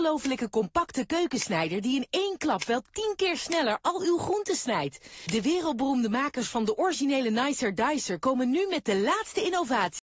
ongelofelijke compacte keukensnijder die in één klap wel tien keer sneller al uw groenten snijdt. De wereldberoemde makers van de originele Nicer Dicer komen nu met de laatste innovatie.